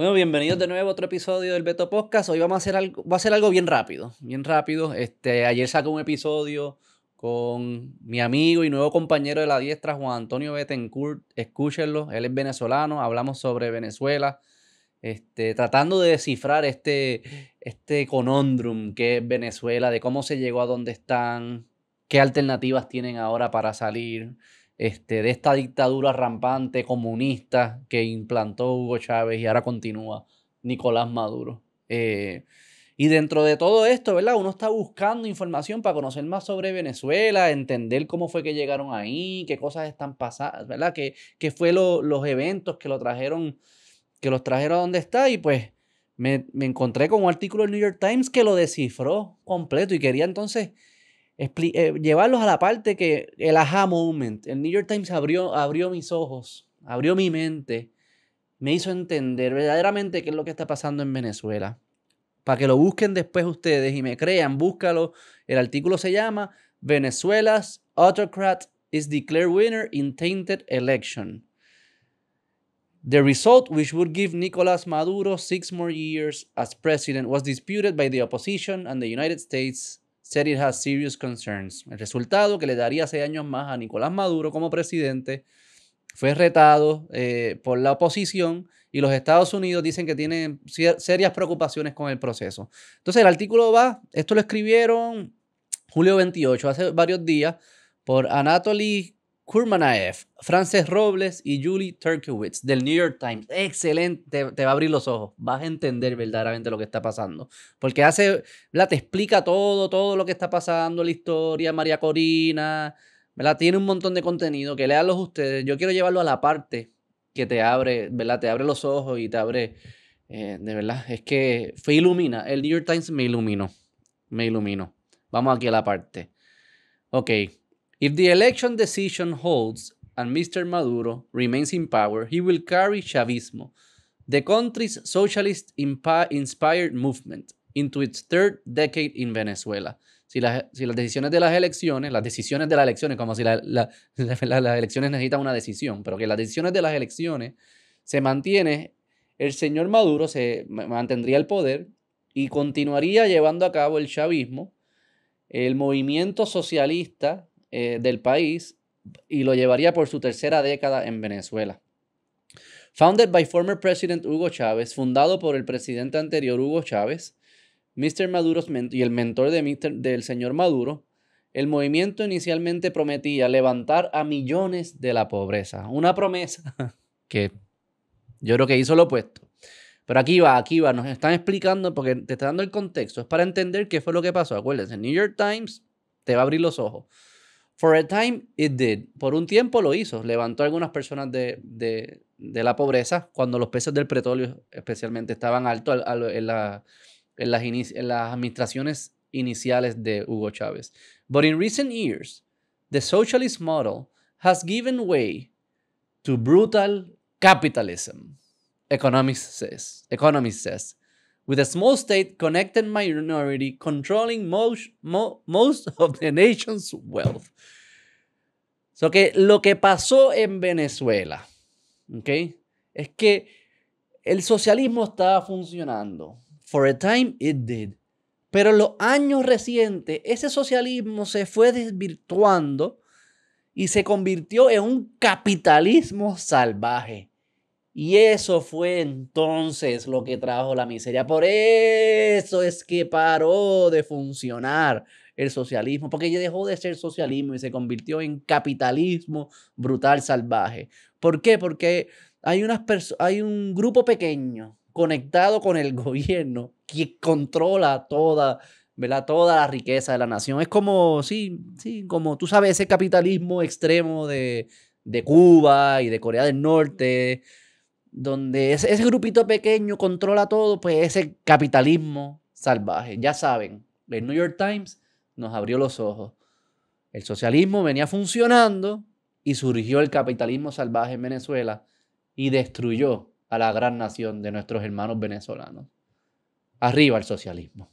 Bueno, bienvenidos de nuevo a otro episodio del Beto Podcast. Hoy vamos a hacer algo, va a algo bien rápido, bien rápido. Este, ayer saco un episodio con mi amigo y nuevo compañero de la diestra, Juan Antonio Betancourt. Escúchenlo, él es venezolano, hablamos sobre Venezuela, este, tratando de descifrar este, este conondrum que es Venezuela, de cómo se llegó a donde están, qué alternativas tienen ahora para salir. Este, de esta dictadura rampante comunista que implantó Hugo Chávez y ahora continúa Nicolás Maduro. Eh, y dentro de todo esto, ¿verdad? Uno está buscando información para conocer más sobre Venezuela, entender cómo fue que llegaron ahí, qué cosas están pasando, ¿verdad? ¿Qué, que fue los eventos que lo trajeron, que los trajeron a donde está? Y pues me, me encontré con un artículo del New York Times que lo descifró completo y quería entonces eh, llevarlos a la parte que el aha moment. El New York Times abrió, abrió mis ojos, abrió mi mente, me hizo entender verdaderamente qué es lo que está pasando en Venezuela. Para que lo busquen después ustedes y me crean, búscalo. El artículo se llama Venezuela's Autocrat is declared winner in tainted election. The result, which would give Nicolas Maduro six more years as president, was disputed by the opposition and the United States said has serious concerns. El resultado que le daría seis años más a Nicolás Maduro como presidente fue retado eh, por la oposición y los Estados Unidos dicen que tienen serias preocupaciones con el proceso. Entonces el artículo va, esto lo escribieron julio 28, hace varios días, por Anatoly Kurmanaev, Frances Robles y Julie Turkewitz del New York Times. Excelente, te, va a abrir los ojos, vas a entender verdaderamente lo que está pasando. Porque hace, ¿verdad? te explica todo, todo lo que está pasando, la historia, María Corina, ¿verdad? tiene un montón de contenido, que leanlos ustedes. Yo quiero llevarlo a la parte que te abre, ¿verdad? te abre los ojos y te abre, eh, de verdad, es que fue ilumina, el New York Times me iluminó, me iluminó. Vamos aquí a la parte. Ok. If the election decision holds and Mr. Maduro remains in power, he will carry Chavismo, the country's socialist inspired movement, into its third decade in Venezuela. Si las, si las, decisiones de las elecciones, las decisiones de las elecciones, como si la, la, las elecciones necesitan una decisión, pero que las decisiones de las elecciones se mantiene, el señor Maduro se mantendría el poder y continuaría llevando a cabo el chavismo, el movimiento socialista eh, del país y lo llevaría por su tercera década en Venezuela. Founded by former President Hugo Chávez, fundado por el presidente anterior Hugo Chávez, Mr. Maduro y el mentor de del señor Maduro, el movimiento inicialmente prometía levantar a millones de la pobreza. Una promesa que yo creo que hizo lo opuesto. Pero aquí va, aquí va, nos están explicando porque te está dando el contexto. Es para entender qué fue lo que pasó. Acuérdense, New York Times te va a abrir los ojos time, Por un tiempo lo hizo. Levantó a algunas personas de, de, la pobreza cuando los precios del petróleo especialmente estaban altos en, las en las administraciones iniciales de Hugo Chávez. But in recent years, the socialist model has given way to brutal capitalism, economics says. Economics says with a small state connected minority controlling most, most of the nation's wealth. So lo que pasó en Venezuela, okay, Es que el socialismo estaba funcionando. For a time it did. Pero los años recientes, ese socialismo se fue desvirtuando y se convirtió en un capitalismo salvaje. Y eso fue entonces lo que trajo la miseria. Por eso es que paró de funcionar el socialismo, porque ya dejó de ser socialismo y se convirtió en capitalismo brutal salvaje. ¿Por qué? Porque hay, unas hay un grupo pequeño conectado con el gobierno que controla toda Toda la riqueza de la nación. Es como, sí, sí, como tú sabes, ese capitalismo extremo de, de Cuba y de Corea del Norte, donde ese, grupito pequeño controla todo, pues ese capitalismo salvaje. Ya saben, el New York Times nos abrió los ojos. El socialismo venía funcionando y surgió el capitalismo salvaje en Venezuela y destruyó a la gran nación de nuestros hermanos venezolanos. Arriba el socialismo.